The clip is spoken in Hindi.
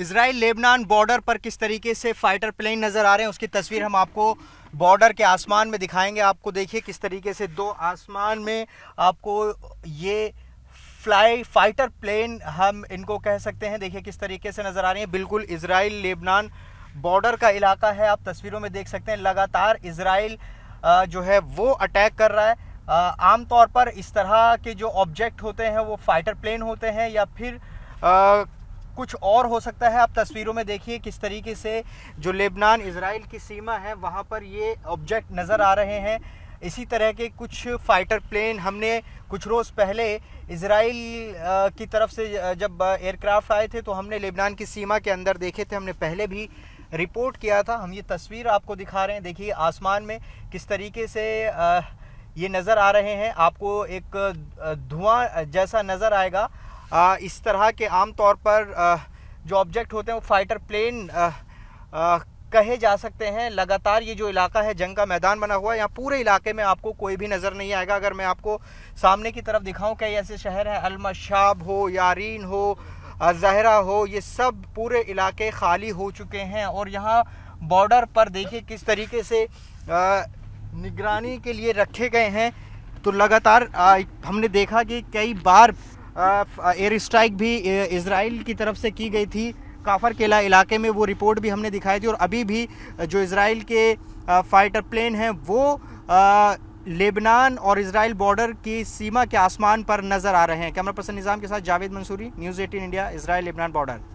इसराइल लेबनान बॉर्डर पर किस तरीके से फाइटर प्लेन नज़र आ रहे हैं उसकी तस्वीर हम आपको बॉर्डर के आसमान में दिखाएंगे आपको देखिए किस तरीके से दो आसमान में आपको ये फ्लाई फाइटर प्लेन हम इनको कह सकते हैं देखिए किस तरीके से नज़र आ रही है बिल्कुल इसराइल लेबनान बॉर्डर का इलाका है आप तस्वीरों में देख सकते हैं लगातार इसराइल जो है वो अटैक कर रहा है आमतौर पर इस तरह के जो ऑब्जेक्ट होते हैं वो फाइटर प्लेन होते हैं या फिर कुछ और हो सकता है आप तस्वीरों में देखिए किस तरीके से जो लेबनान इसराइल की सीमा है वहाँ पर ये ऑब्जेक्ट नज़र आ रहे हैं इसी तरह के कुछ फाइटर प्लेन हमने कुछ रोज़ पहले इसराइल की तरफ से जब एयरक्राफ्ट आए थे तो हमने लेबनान की सीमा के अंदर देखे थे हमने पहले भी रिपोर्ट किया था हम ये तस्वीर आपको दिखा रहे हैं देखिए आसमान में किस तरीके से ये नज़र आ रहे हैं आपको एक धुआं जैसा नज़र आएगा इस तरह के आम तौर पर जो ऑब्जेक्ट होते हैं वो फाइटर प्लेन कहे जा सकते हैं लगातार ये जो इलाका है जंग का मैदान बना हुआ है यहाँ पूरे इलाके में आपको कोई भी नज़र नहीं आएगा अगर मैं आपको सामने की तरफ दिखाऊं कई ऐसे शहर हैं अलमशाब हो यारीन हो जहरा हो ये सब पूरे इलाके खाली हो चुके हैं और यहाँ बॉर्डर पर देखिए किस तरीके से निगरानी के लिए रखे गए हैं तो लगातार हमने देखा कि कई बार एयर स्ट्राइक भी इसराइल की तरफ से की गई थी काफर केला इलाके में वो रिपोर्ट भी हमने दिखाई थी और अभी भी जो इसराइल के फाइटर प्लेन हैं वो लेबनान और इसराइल बॉर्डर की सीमा के आसमान पर नज़र आ रहे हैं कैमरा पर्सन निज़ाम के साथ Javed Mansoori news eighteen India Israel Lebanon border